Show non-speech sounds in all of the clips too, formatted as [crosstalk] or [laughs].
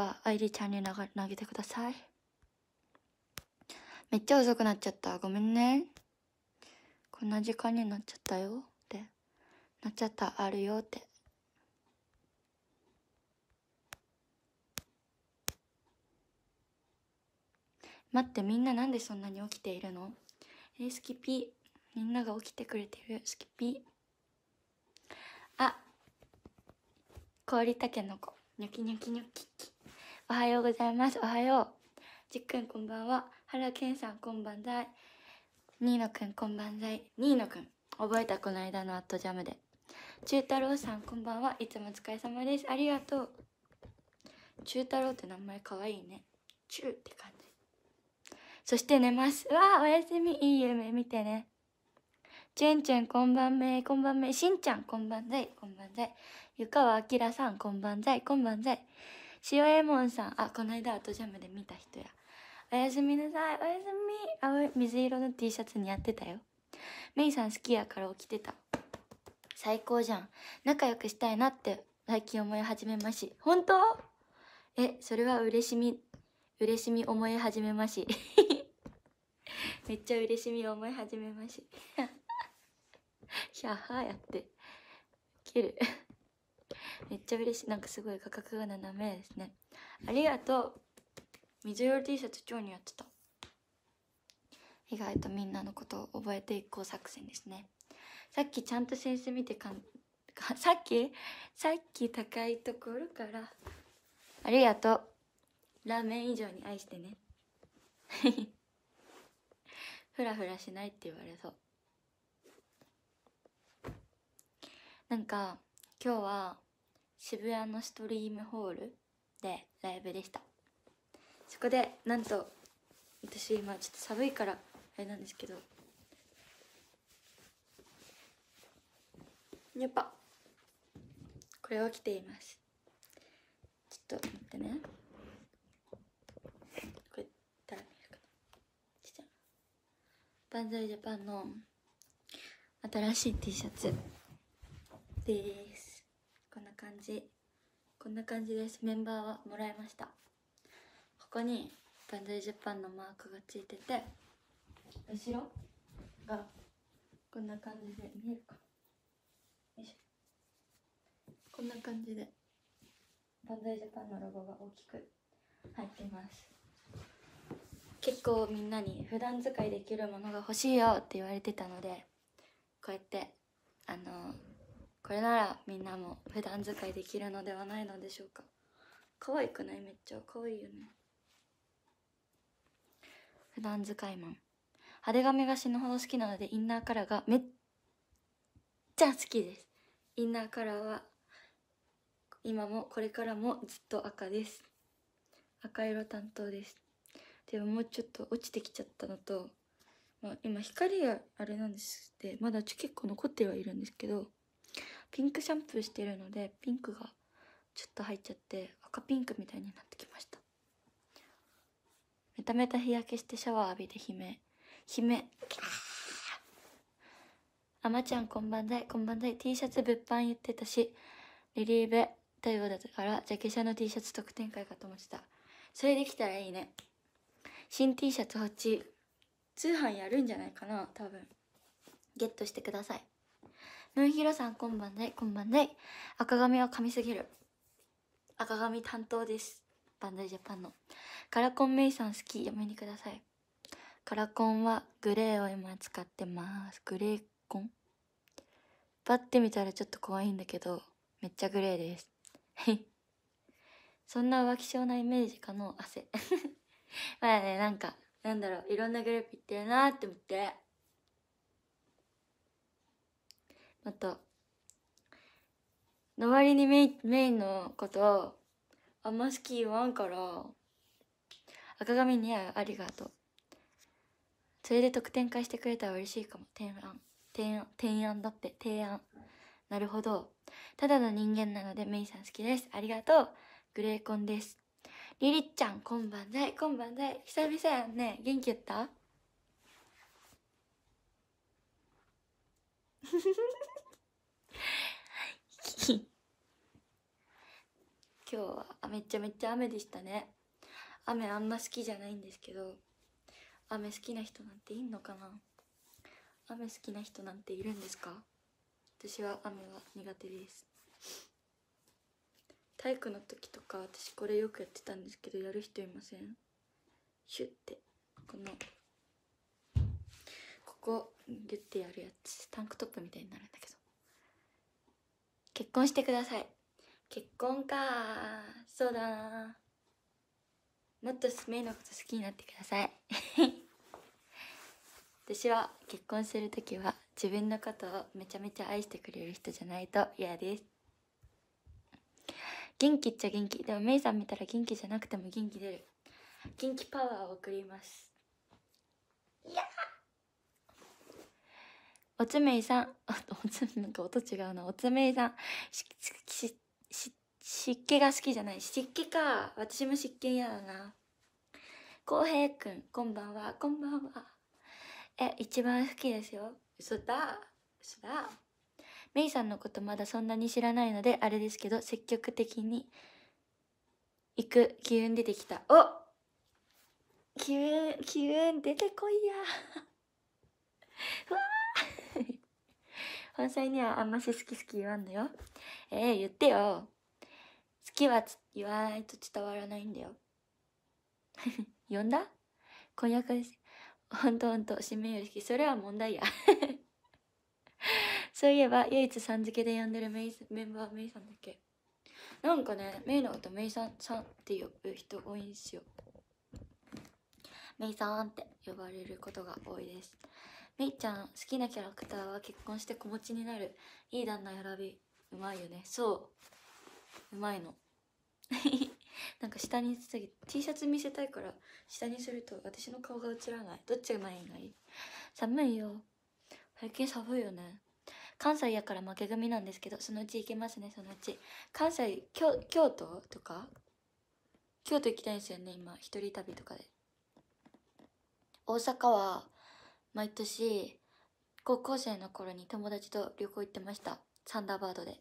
は愛梨ちゃんに投げてくださいめっちゃ遅くなっちゃったごめんねこんな時間になっちゃったよってなっちゃったあるよって待ってみんななんでそんなに起きているのえー、スキピみんなが起きてくれてるスキピあ氷たけのこニョキニョキニョキおはようございます。おはよう。じっくんこんばんは。はらけんさんこんばんざい。にーのくんこんばんざい。にーのくん。覚えたこの間のアットジャムで。中太郎さんこんばんは。いつもお疲れ様です。ありがとう。中太郎って名前かわいいね。チューって感じ。そして寝ます。わあ、おやすみ。いい夢見てね。ちゅんちゅん、こんばんめ。こんばんめ。しんちゃん、こんばんざい。こんばんざい。ゆかわあきらさん、こんばんざい。こんばんざい。塩右もんさん。あ、この間、アトジャムで見た人や。おやすみなさい。おやすみ。青い水色の T シャツ似合ってたよ。メイさん好きやから起きてた。最高じゃん。仲良くしたいなって最近思い始めまし。本当え、それは嬉しみ、嬉しみ思い始めまし。[laughs] めっちゃ嬉しみ思い始めまし。[laughs] ャッはーやって。切る。めっちゃ嬉しい。なんかすごい価格が斜めですね。ありがとう。水色 T シャツ超似合ってた。意外とみんなのことを覚えていこう作戦ですね。さっきちゃんと先生見てかん、[laughs] さっきさっき高いところから。ありがとう。ラーメン以上に愛してね。ふらふらしないって言われそう。なんか、今日は渋谷のストリームホールでライブでしたそこでなんと私今ちょっと寒いからあれなんですけどやっぱこれを着ていますちょっと待ってねこれ誰見るかちっちゃいバンザイジャパンの新しい T シャツですこんな感じこんな感じですメンバーはもらいましたここにバンドイジャパンのマークがついてて後ろがこんな感じで見えるかこんな感じでバンドイジャパンのロゴが大きく入ってます結構みんなに普段使いできるものが欲しいよって言われてたのでこうやってあのこれならみんなも普段使いできるのではないのでしょうか可愛くないめっちゃ可愛いよね普段使いマン派手髪が死ぬほど好きなのでインナーカラーがめっちゃ好きですインナーカラーは今もこれからもずっと赤です赤色担当ですでももうちょっと落ちてきちゃったのと、まあ、今光があれなんですってまだちょ結構残ってはいるんですけどピンクシャンプーしてるのでピンクがちょっと入っちゃって赤ピンクみたいになってきましためためた日焼けしてシャワー浴びて悲鳴悲鳴あまちゃんこんばんだいこんばんだい T シャツ物販言ってたしリリーベ対応だったからジャケ写の T シャツ特典会かと思ってたそれできたらいいね新 T シャツ8通販やるんじゃないかな多分ゲットしてくださいぬんひろさんこんばんなこんばんない赤髪は噛みすぎる赤髪担当ですバンダイジャパンのカラコンメイさん好きやめにくださいカラコンはグレーを今使ってますグレーコンパッてみたらちょっと怖いんだけどめっちゃグレーです [laughs] そんな浮気性なイメージかの汗 [laughs] まあねなんかなんだろういろんなグループ行ってるなって思ってあとのりにメイメインのことあんま好き言わんから赤髪似合うありがとうそれで得点化してくれたら嬉しいかも提案提案提案だって提案なるほどただの人間なのでメイさん好きですありがとうグレーコンですリリちゃんこんばんざいこんばんざい久々やんね元気やったフフフフ。[laughs] 今日はめちゃめちゃ雨でしたね雨あんま好きじゃないんですけど雨好きな人なんていんのかな雨好きな人なんているんですか私は雨は苦手です体育の時とか私これよくやってたんですけどやる人いませんシュッてこのここギュッてやるやつタンクトップみたいになるんだけど結婚してください結婚かそうだなもっとスメイのこと好きになってください [laughs] 私は結婚する時は自分のことをめちゃめちゃ愛してくれる人じゃないと嫌です元気っちゃ元気でもメイさん見たら元気じゃなくても元気出る元気パワーを送りますいやおつめいさん、[laughs] おつ、なんか音違うな、おつめいさん、し、し、湿気が好きじゃない湿気か私も湿気嫌だな浩平くんこんばんはこんばんはえ一番好きですよ嘘だ嘘だメイさんのことまだそんなに知らないのであれですけど積極的に行く気運出てきたお気運気運出てこいやわあ [laughs] 関西にはあんまし好き好き言わんのよ。えー、言ってよ。好きは言わないと伝わらないんだよ。[laughs] 呼んだ婚約です。ほんとほんと、指名よりそれは問題や。[laughs] そういえば、唯一さん付けで呼んでるメイメンバーメイさんだっけなんかね、メイのことメイさんさんって呼ぶ人多いんですよ。メイさんって呼ばれることが多いです。めいちゃん好きなキャラクターは結婚して子持ちになるいい旦那選びうまいよねそううまいの [laughs] なんか下にすぎ T シャツ見せたいから下にすると私の顔が映らないどっちがいんがい寒いよ最近寒いよね関西やから負け組なんですけどそのうち行けますねそのうち関西京京都とか京都行きたいんですよね今一人旅とかで大阪は毎年高校生の頃に友達と旅行行ってましたサンダーバードで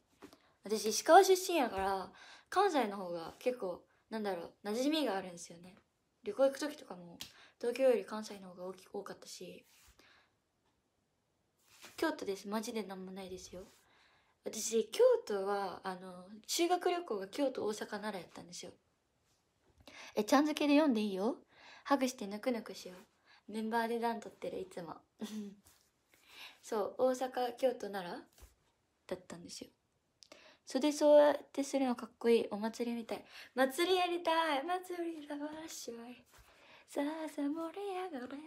私石川出身やから関西の方が結構なんだろう馴染みがあるんですよね旅行行く時とかも東京より関西の方が大き多かったし京都ですマジで何もないですよ私京都はあの修学旅行が京都大阪奈良やったんですよえちゃん付けで読んでいいよハグしてぬくぬくしようメンバーで段取ってるいつも [laughs] そう大阪京都奈良だったんですよそれでそうやってするのかっこいいお祭りみたい祭りやりたい祭りだわしわいさあさあ盛り上がれ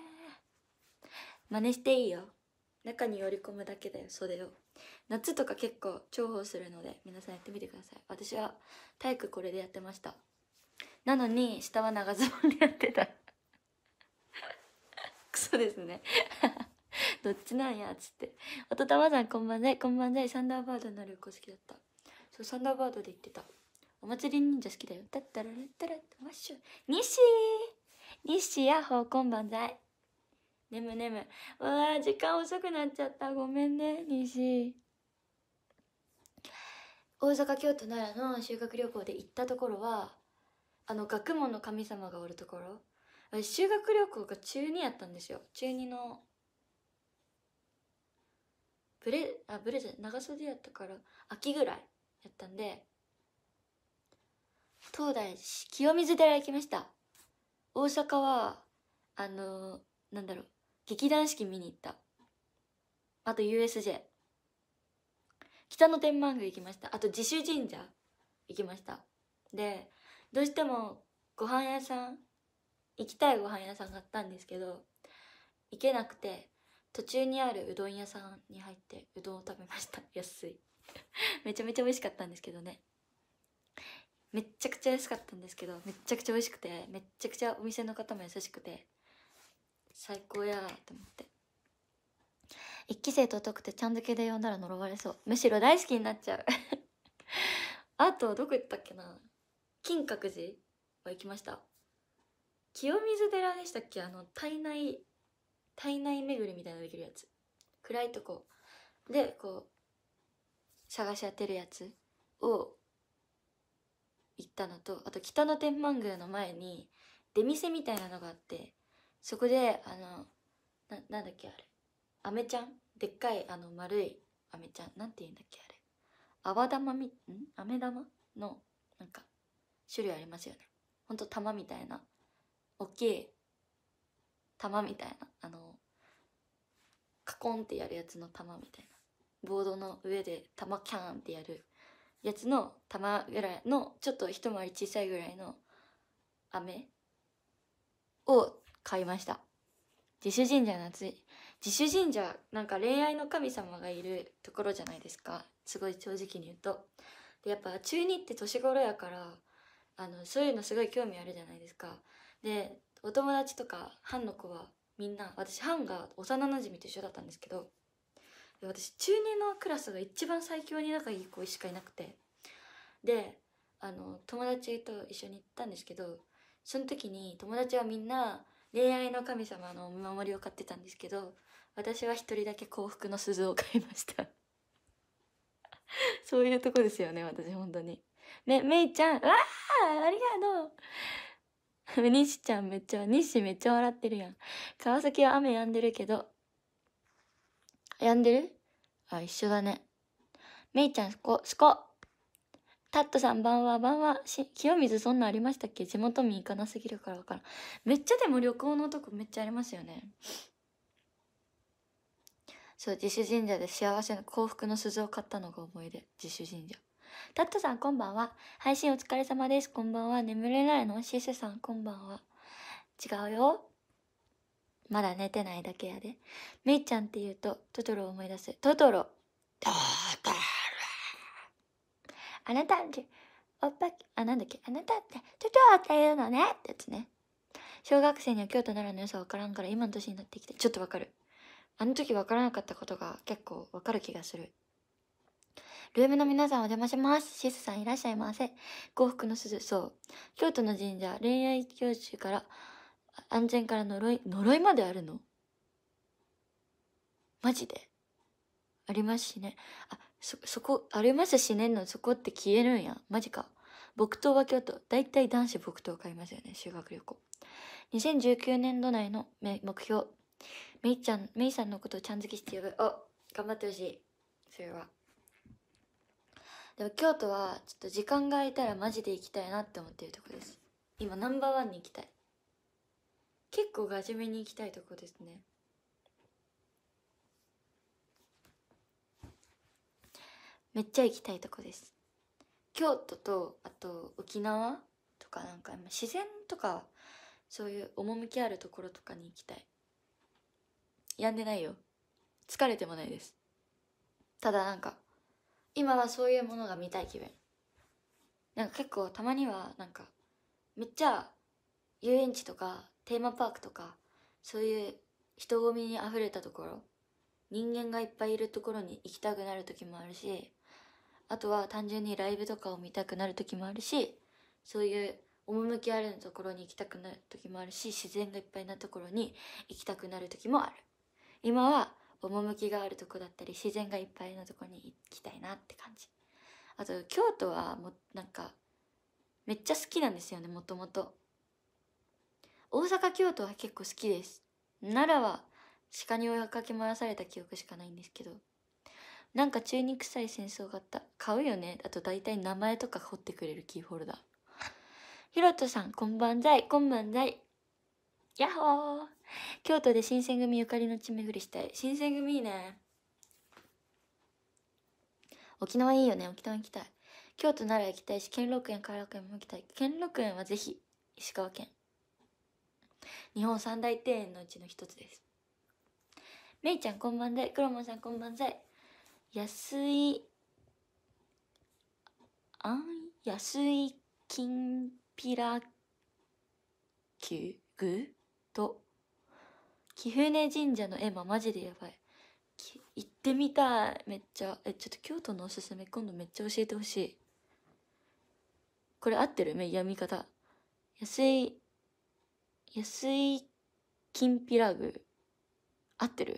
真似していいよ中に寄り込むだけだよ袖を夏とか結構重宝するので皆さんやってみてください私は体育これでやってましたなのに下は長ズボンでやってたそうですね。[laughs] どっちなんや、つって。おとたまさんこんばんは。こんばんは。サンダーバードの旅行好きだった。そう、サンダーバードで行ってた。お祭り忍者好きだよ。だったら、だったら、マッシュ。ニシーニシヤホー、こんばんざい。ねむねむ。うわー、時間遅くなっちゃった。ごめんね、ニシ大阪、京都、奈良の修学旅行で行ったところは、あの、学問の神様がおるところ私修学旅行が中2やったんですよ中2のブレあブレじゃ長袖やったから秋ぐらいやったんで東大寺清水寺行きました大阪はあのー、なんだろう劇団四季見に行ったあと USJ 北野天満宮行きましたあと自主神社行きましたでどうしてもご飯屋さん行きたいご飯屋さんがあったんですけど行けなくて途中にあるうどん屋さんに入ってうどんを食べました [laughs] 安い [laughs] めちゃめちゃ美味しかったんですけどねめっちゃくちゃ安かったんですけどめっちゃくちゃ美味しくてめっちゃくちゃお店の方も優しくて最高やと思って1期生と疎くてちゃん付けで呼んだら呪われそうむしろ大好きになっちゃう [laughs] あとどこ行ったっけな金閣寺は行きました清水寺でしたっけあの体内体内巡りみたいなできるやつ暗いとこでこう探し当てるやつを行ったのとあと北野天満宮の前に出店みたいなのがあってそこであのななんだっけあれアメちゃんでっかいあの丸いアメちゃんなんて言うんだっけあれ泡玉みんアメ玉のなんか種類ありますよねほんと玉みたいな大きい玉みたいなあのカコンってやるやつの玉みたいなボードの上で玉キャンってやるやつの玉ぐらいのちょっと一回り小さいぐらいの飴を買いました自主神社の自主神社なんか恋愛の神様がいるところじゃないですかすごい正直に言うとでやっぱ中2って年頃やからあのそういうのすごい興味あるじゃないですかでお友達とか班の子はみんな私班が幼なじみと一緒だったんですけど私中2のクラスが一番最強に仲いい子しかいなくてであの友達と一緒に行ったんですけどその時に友達はみんな恋愛の神様のお見守りを買ってたんですけど私は一人だけ幸福の鈴を買いました [laughs] そういうとこですよね私本当にねめいちゃんわあありがとう西 [laughs] ちゃんめっちゃ、西めっちゃ笑ってるやん。川崎は雨止んでるけど、止んでるあ、一緒だね。めいちゃん、すこ、すこ。タットさん、ばんは、ばんは。し、清水そんなありましたっけ地元民行かなすぎるから分からん。めっちゃでも旅行のとこめっちゃありますよね。そう、自主神社で幸せの幸福の鈴を買ったのが思い出。自主神社。タットさんこんばんは。配信お疲れ様です。こんばんは。眠れないのシスさんこんばんは。違うよ。まだ寝てないだけやで。めいちゃんって言うと、トトロを思い出す。トトロ。トトロ。あなたんち、おっぱき、あ、なんだっけ、あなたって、トトロって言うのねってやつね。小学生には京都奈良の良さわからんから今の年になってきて、ちょっとわかる。あの時わからなかったことが結構わかる気がする。ルームの皆さんお邪魔します。シスさんいらっしゃいませ。幸福の鈴、そう。京都の神社、恋愛教習から、安全から呪い、呪いまであるのマジでありますしね。あ、そ、そこ、ありますしねの、そこって消えるんや。マジか。木刀は京都。大体男子木刀買いますよね。修学旅行。2019年度内の目標。めいちゃん、めいさんのことをちゃん付きして呼ぶ。お、頑張ってほしい。それは。でも京都はちょっと時間が空いたらマジで行きたいなって思ってるとこです今ナンバーワンに行きたい結構ガジメに行きたいとこですねめっちゃ行きたいとこです京都とあと沖縄とかなんか自然とかそういう趣あるところとかに行きたい病んでないよ疲れてもないですただなんか今はそういうものが見たい気分なんか結構たまにはなんかめっちゃ遊園地とかテーマパークとかそういう人混みにあふれたところ人間がいっぱいいるところに行きたくなる時もあるしあとは単純にライブとかを見たくなる時もあるしそういう趣あるところに行きたくなる時もあるし自然がいっぱいなところに行きたくなる時もある今は趣があるとこだったり自然がいっぱいのとこに行きたいなって感じあと京都はもなんかめっちゃ好きなんですよねもともと大阪京都は結構好きです奈良は鹿に追いかけ回された記憶しかないんですけどなんか中に臭い戦争があった買うよねあと大体名前とか掘ってくれるキーホルダーひろとさんこんばんざいこんばんざいやっほー京都で新選組ゆかりの地巡りしたい新選組いいね沖縄いいよね沖縄行きたい京都なら行きたいし兼六園偕楽園も行きたい兼六園はぜひ石川県日本三大庭園のうちの一つですめいちゃんこんばんざいくろもんさんこんばんざい安いあん安いきんぴらきゅぐと貴船神社の絵馬マジでやばい行ってみたいめっちゃえちょっと京都のおすすめ今度めっちゃ教えてほしいこれ合ってる読み方安い安いきんぴらぐ合ってる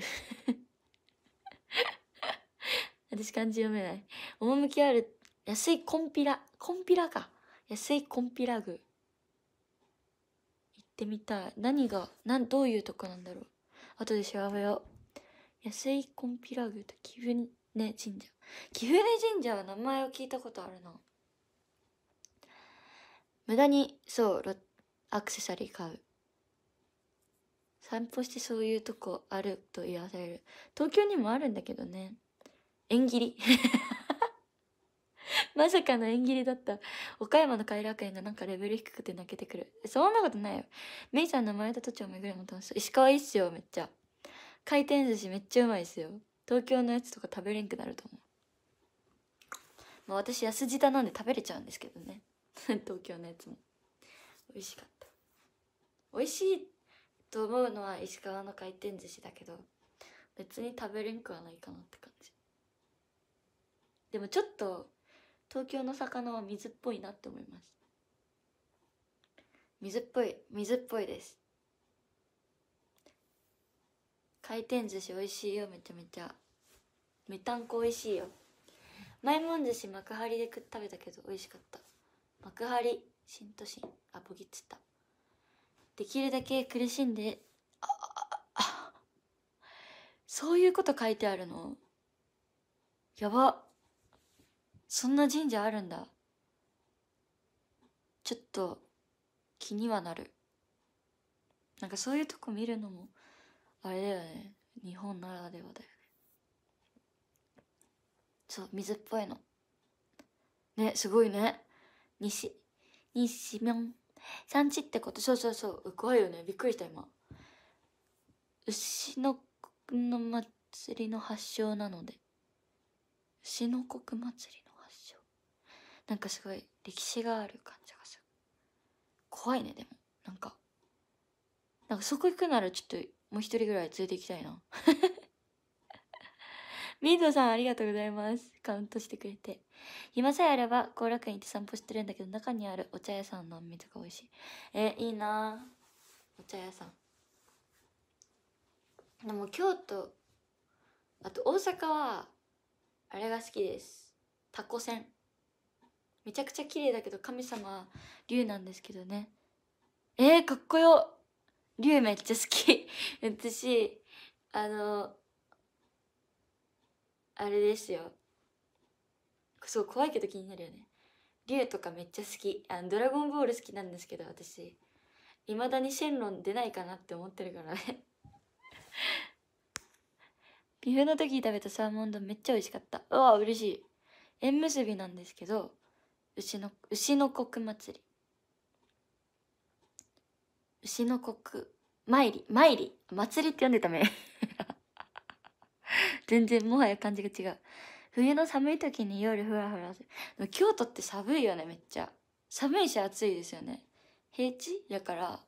[laughs] 私漢字読めない趣ある安いこんぴらこんぴらか安いこんぴらぐってみたい。何が、なん、どういうとこなんだろう。後で調べよう。安井コンピラグと貴船神社。貴船神社は名前を聞いたことあるな。無駄に、そう、アクセサリー買う。散歩してそういうとこあると言わされる。東京にもあるんだけどね。縁切り [laughs] まさかの縁切りだった。岡山の偕楽園がなんかレベル低くて泣けてくる。そんなことないよ。メイさんの前田都庁巡るも楽しそう。石川いいっすよ、めっちゃ。回転寿司めっちゃうまいっすよ。東京のやつとか食べれんくなると思う。まあ私安舌なんで食べれちゃうんですけどね。[laughs] 東京のやつも。美味しかった。美味しいと思うのは石川の回転寿司だけど、別に食べれんくはないかなって感じ。でもちょっと東京の魚は水っぽいなって思います水っぽい水っぽいです回転寿司美味しいよめちゃめちゃめたんこ美味しいよまいもん寿司幕張で食べたけど美味しかった幕張新都心あボギっつったできるだけ苦しんでああそういうこと書いてあるのやばそんな神社あるんだちょっと気にはなるなんかそういうとこ見るのもあれだよね日本ならではだよねそう水っぽいのねすごいね西西みょ産地ってことそうそうそう怖いよねびっくりした今牛のの祭りの発祥なので牛の国祭りなんかすごい歴史がある感じがする怖いねでもなんかなんかそこ行くならちょっともう一人ぐらい連れて行きたいな [laughs] ミードさんありがとうございますカウントしてくれて暇さえあれば後楽園行って散歩してるんだけど中にあるお茶屋さんの水がみとか美味しいえいいなお茶屋さんでも京都あと大阪はあれが好きですタコんめちゃくちゃ綺麗だけど神様竜なんですけどねえー、かっこよ竜めっちゃ好き [laughs] 私あのあれですよそう怖いけど気になるよね竜とかめっちゃ好きあのドラゴンボール好きなんですけど私いまだにシェンロン出ないかなって思ってるからね [laughs] ビフの時に食べたサーモン丼めっちゃ美味しかったうわ嬉しい縁結びなんですけど牛の牛の国祭り牛の国参り参り祭りって呼んでため [laughs] 全然もはや漢字が違う冬の寒い時に夜ふらふらする京都って寒いよねめっちゃ寒いし暑いですよね平地だから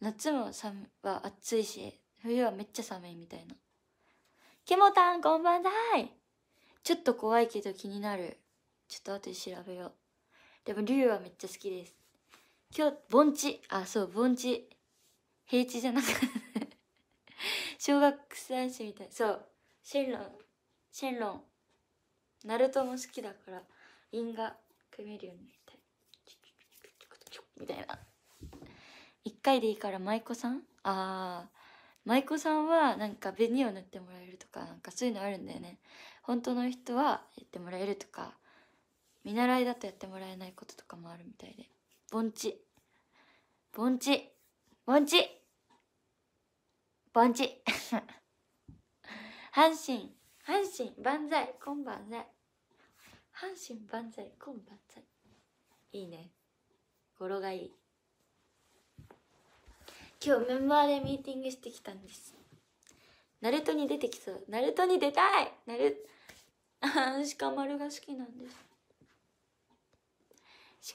夏も寒は暑いし冬はめっちゃ寒いみたいなケモタンこんばんはいちょっと怖いけど気になるちょっと後で調べようでも竜はめっちゃ好きです今日盆地あそう盆地平地じゃなく小学生誌みたいそうシェンロンシェンロンナルトも好きだから因果組めるようになりたいみたいな一回でいいから舞妓さんああ舞妓さんはなんか紅を塗ってもらえるとかなんかそういうのあるんだよね本当の人はやってもらえるとか見習いだとやってもらえないこととかもあるみたいで盆地盆地盆地盆地 [laughs] 阪神阪神万歳今晩歳阪神万歳今晩歳いいね語呂がいい今日メンバーでミーティングしてきたんですナルトに出てきそうナルトに出たいナル鹿丸が好きなんです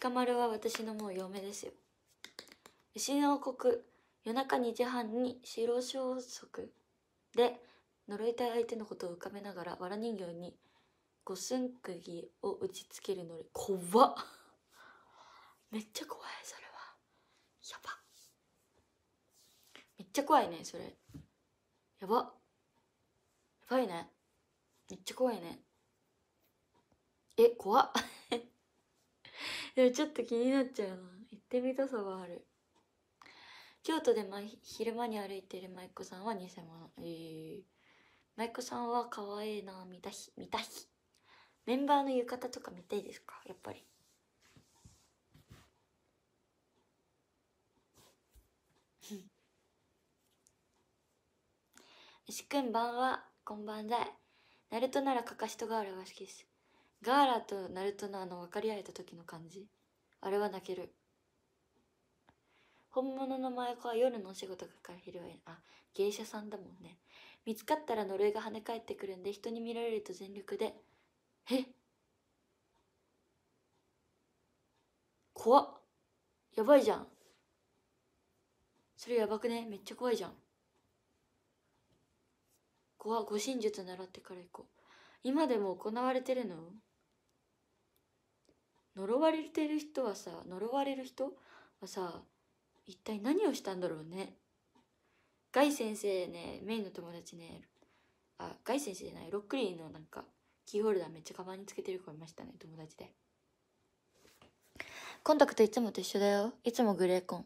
鹿丸は私のもう嫁ですよ牛の王国夜中2時半に白装束で呪いたい相手のことを浮かべながら藁人形に五寸釘を打ちつけるのり怖っめっちゃ怖いそれはやばめっちゃ怖いねそれやばやばいねめっちゃ怖いねえ怖っでもちょっと気になっちゃうな行ってみたさはある京都で、ま、昼間に歩いている舞妓さんは偽物えー、舞妓さんは可愛いな見た日見た日メンバーの浴衣とか見たいですかやっぱり牛くんばんはこんばんだいナルトならかかしとガールが好きですガーラとナルトのあの分かり合えた時の感じあれは泣ける本物の舞子は夜のお仕事から昼はあ芸者さんだもんね見つかったら呪いが跳ね返ってくるんで人に見られると全力でえ怖っやばいじゃんそれやばくねめっちゃ怖いじゃん怖護身術習ってから行こう今でも行われてるの呪われてる人はさ呪われる人はさ一体何をしたんだろうねガイ先生ねメインの友達ねあガイ先生じゃないロックリーのなんかキーホルダーめっちゃカバンにつけてる子いましたね友達でコンタクトいつもと一緒だよいつもグレーコン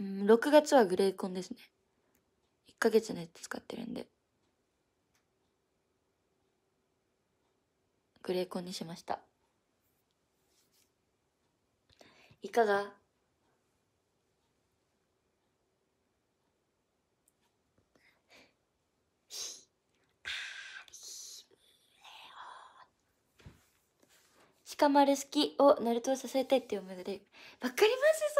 うん6月はグレーコンですね1ヶ月のやつ使ってるんでグレーコンにしましたいかがしかまる好きをナルトを支えたいっていう思いでわかります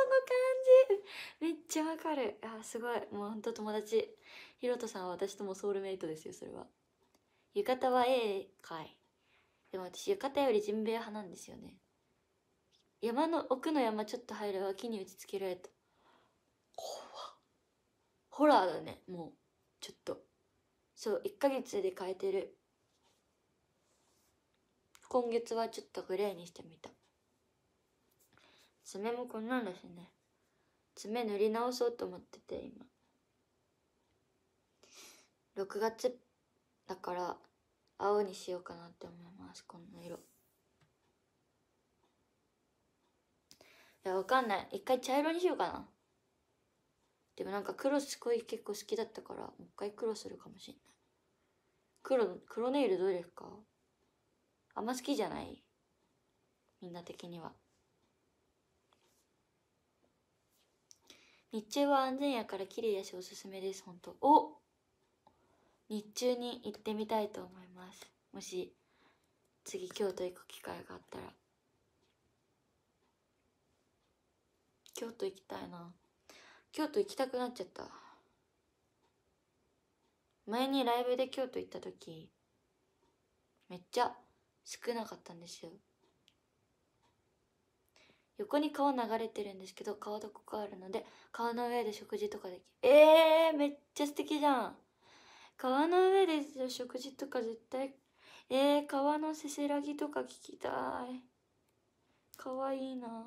その感じめっちゃわかるあすごいもうほんと友達ひろとさんは私ともソウルメイトですよそれは浴衣はええかいでも私浴衣よりジンベエ派なんですよね山の奥の山ちょっと入れば木に打ちつけられた怖ホラーだねもうちょっとそう1ヶ月で変えてる今月はちょっとグレーにしてみた爪もこんなんだしね爪塗り直そうと思ってて今6月だから青にしようかなって思いますこんな色。いやわかんない一回茶色にしようかなでもなんか黒すごい結構好きだったからもう一回黒するかもしんない黒黒ネイルどうですかあんま好きじゃないみんな的には日中は安全やから綺麗やしおすすめですほんとお日中に行ってみたいと思いますもし次京都行く機会があったら京都行きたいな京都行きたくなっちゃった前にライブで京都行った時めっちゃ少なかったんですよ横に川流れてるんですけど川床があるので川の上で食事とかできるえー、めっちゃ素敵じゃん川の上で食事とか絶対えー、川のせせらぎとか聞きたいかわいいな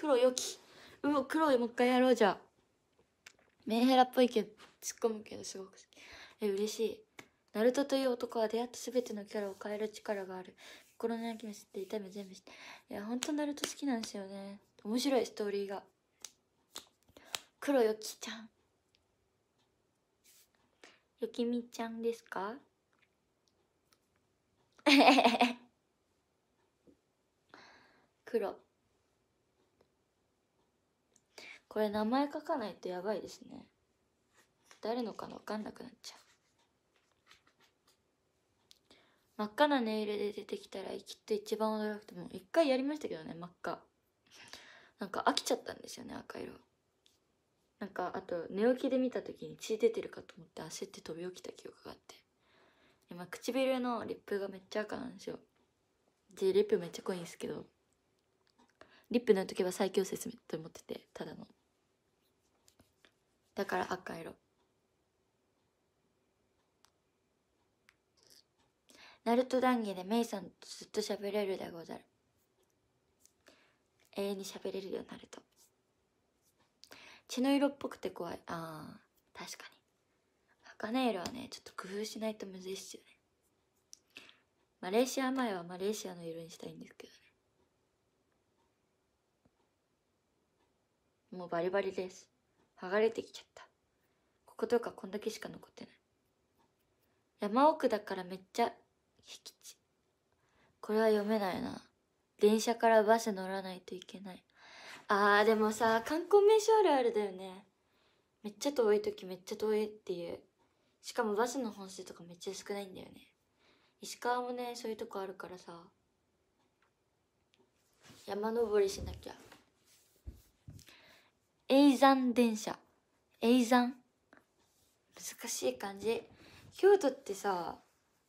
黒よきうお黒いもう一回やろうじゃあメンヘラっぽいけど突っ込むけどすごく好きえ嬉しいナルトという男は出会った全てのキャラを変える力がある心のやきも知って痛み全部知っていやほんとナルト好きなんですよね面白いストーリーが黒よきちゃんよきみちゃんですか [laughs] 黒これ名前書かないとやばいですね誰のか分かんなくなっちゃう真っ赤なネイルで出てきたらきっと一番驚くともう一回やりましたけどね真っ赤なんか飽きちゃったんですよね赤色なんかあと寝起きで見た時に血出てるかと思って焦って飛び起きた記憶があって今唇のリップがめっちゃ赤なんですよでリップめっちゃ濃いんですけどリップ塗っとけば最強説と思っててただのだから赤色ナルト談義でメイさんとずっと喋れるでござる永遠に喋れるようになると血の色っぽくて怖いあー確かに赤茜色はねちょっと工夫しないとむずいっすよねマレーシア前はマレーシアの色にしたいんですけどねもうバリバリです剥がれてきちゃった。こことかこんだけしか残ってない。山奥だからめっちゃ、敷地。これは読めないな。電車からバス乗らないといけない。あー、でもさ、観光名所あるあるだよね。めっちゃ遠い時めっちゃ遠いっていう。しかもバスの本数とかめっちゃ少ないんだよね。石川もね、そういうとこあるからさ。山登りしなきゃ。ザン電車ザン難しい感じ京都ってさ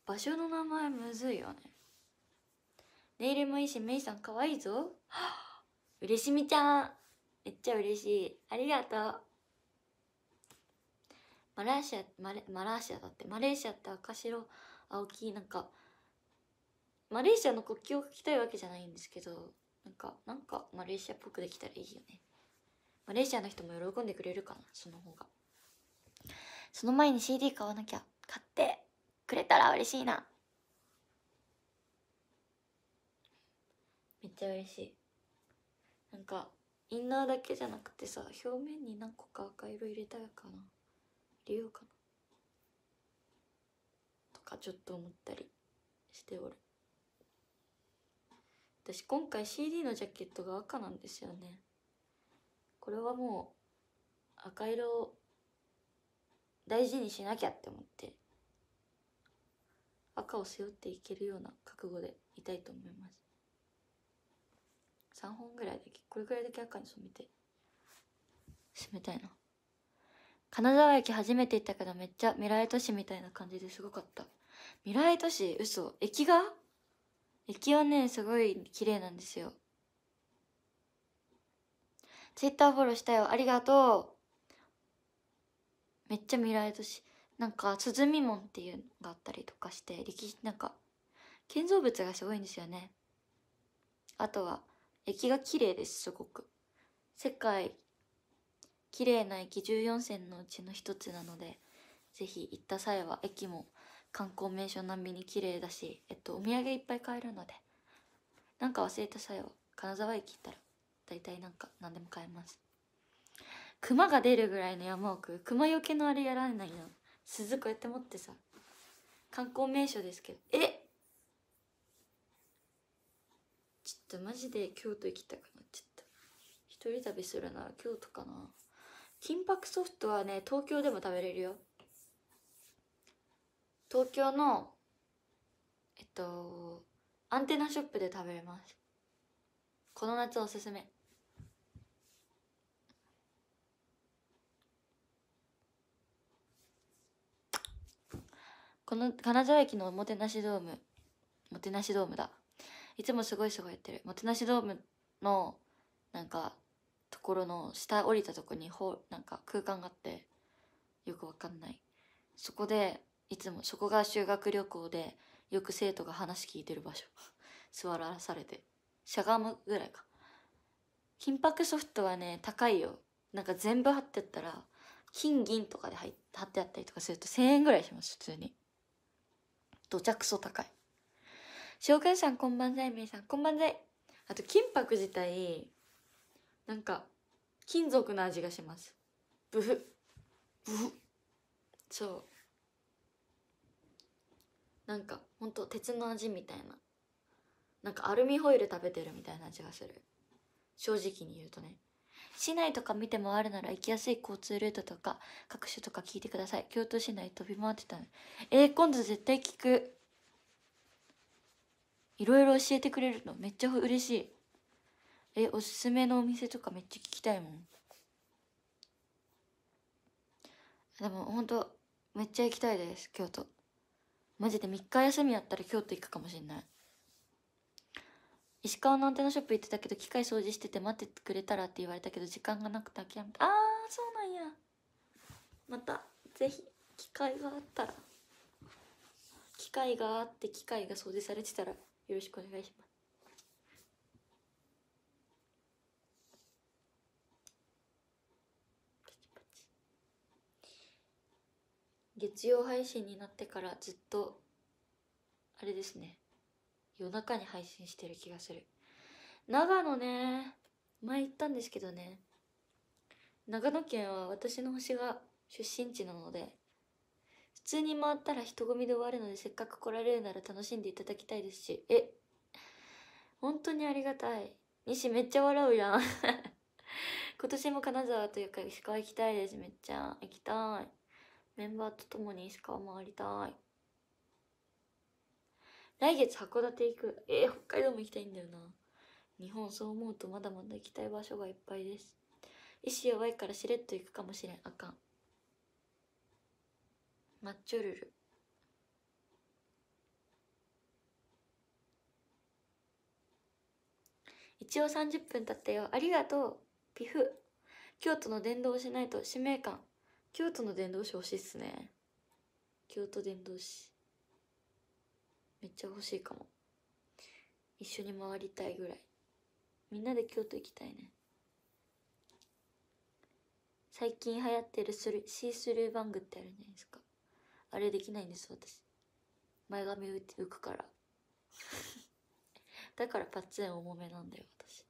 場所の名前むずいよねネイルもいいしメイさんかわいいぞ [gasps] 嬉しみちゃんめっちゃ嬉しいありがとうマラーシアマレマラーシアだってマレーシアって赤白青黄なんかマレーシアの国旗を書きたいわけじゃないんですけどなんかなんかマレーシアっぽくできたらいいよねマレーシアの人も喜んでくれるかなその方がその前に CD 買わなきゃ買ってくれたら嬉しいなめっちゃ嬉しいなんかインナーだけじゃなくてさ表面に何個か赤色入れたいかな入れようかなとかちょっと思ったりしておる私今回 CD のジャケットが赤なんですよねこれはもう赤色を大事にしなきゃって思って赤を背負っていけるような覚悟でいたいと思います3本ぐらいだけこれぐらいだけ赤に染めて染めたいな金沢駅初めて行ったけどめっちゃ未来都市みたいな感じですごかった未来都市嘘駅が駅はねすごい綺麗なんですよツイッターフォローしたよ。ありがとう。めっちゃ見られたし、なんか、鼓門っていうのがあったりとかして、歴史、なんか、建造物がすごいんですよね。あとは、駅が綺麗です、すごく。世界、綺麗な駅14線のうちの一つなので、ぜひ行った際は駅も観光名所並みに綺麗だし、えっと、お土産いっぱい買えるので、なんか忘れた際は金沢駅行ったら大体なんか何でも買えます熊が出るぐらいの山奥熊よけのあれやらないの鈴こうやって持ってさ観光名所ですけどえちょっとマジで京都行きたくなっちゃった一人旅するなら京都かな金箔ソフトはね東京でも食べれるよ東京のえっとアンテナショップで食べれますこの夏おすすめこの金沢駅のおもてなしドームもてなしドームだいつもすごいすごいやってるもてなしドームのなんかところの下降りたとこにほなんか空間があってよくわかんないそこでいつもそこが修学旅行でよく生徒が話聞いてる場所 [laughs] 座らされてしゃがむぐらいか金箔ソフトはね高いよなんか全部貼ってったら金銀とかで貼ってあったりとかすると1,000円ぐらいします普通にどちゃくそ高い。紹介さんこんばんざい、めいさんこんばんざい。あと、金箔自体、なんか、金属の味がします。ブフ。ブフ。そう。なんか、ほんと、鉄の味みたいな。なんか、アルミホイル食べてるみたいな味がする。正直に言うとね。市内とか見てもあるなら行きやすい交通ルートとか各種とか聞いてください京都市内飛び回ってたのえー、今度絶対聞くいろいろ教えてくれるのめっちゃ嬉しいえおすすめのお店とかめっちゃ聞きたいもんでもほんとめっちゃ行きたいです京都マジで3日休みやったら京都行くかもしんない石川のアンテナショップ行ってたけど機械掃除してて待ってくれたらって言われたけど時間がなくて諦めたあーそうなんやまたぜひ機会があったら機会があって機械が掃除されてたらよろしくお願いします月曜配信になってからずっとあれですね夜中に配信してる気がする長野ね前行ったんですけどね長野県は私の星が出身地なので普通に回ったら人混みで終わるのでせっかく来られるなら楽しんでいただきたいですしえ本当にありがたい西めっちゃ笑うやん [laughs] 今年も金沢というか石川行きたいですめっちゃ行きたいメンバーと共に石川回りたい来月函館行く。えー、北海道も行きたいんだよな。日本そう思うとまだまだ行きたい場所がいっぱいです。意志弱いからしれっと行くかもしれん。あかん。マッチョルル。一応30分経ったよ。ありがとう。ピフ。京都の伝道しないと使命感。京都の伝道師欲しいっすね。京都伝道師。めっちゃ欲しいかも一緒に回りたいぐらいみんなで京都行きたいね最近流行ってるスルシースルーバングってあるじゃないですかあれできないんです私前髪浮くから [laughs] だからパッツン重めなんだよ私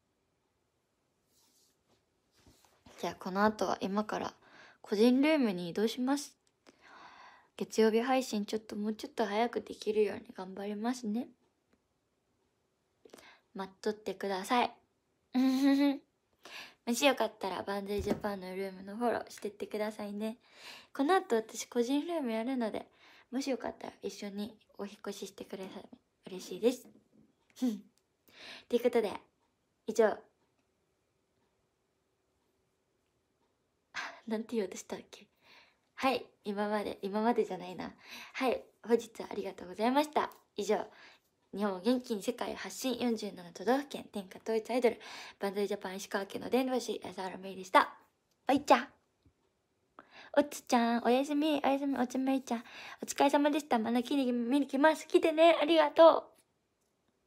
じゃあこの後は今から個人ルームに移動します月曜日配信ちょっともうちょっと早くできるように頑張りますね。待っとってください。[laughs] もしよかったらバンデージャパンのルームのフォローしてってくださいね。この後私個人ルームやるので、もしよかったら一緒にお引越ししてくれたら嬉しいです。[laughs] ということで、以上。[laughs] なんて言おうとしたっけはい、今まで、今までじゃないな。はい、本日はありがとうございました。以上、日本を元気に世界発信47都道府県天下統一アイドル、バンザイジャパン石川県の伝道師、安原芽衣でした。おいちゃおつちゃん、おやすみ、おやすみ、おつめいちゃん。お疲れ様でした。まだきに見に来ます。来てね。ありがと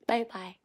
う。バイバイ。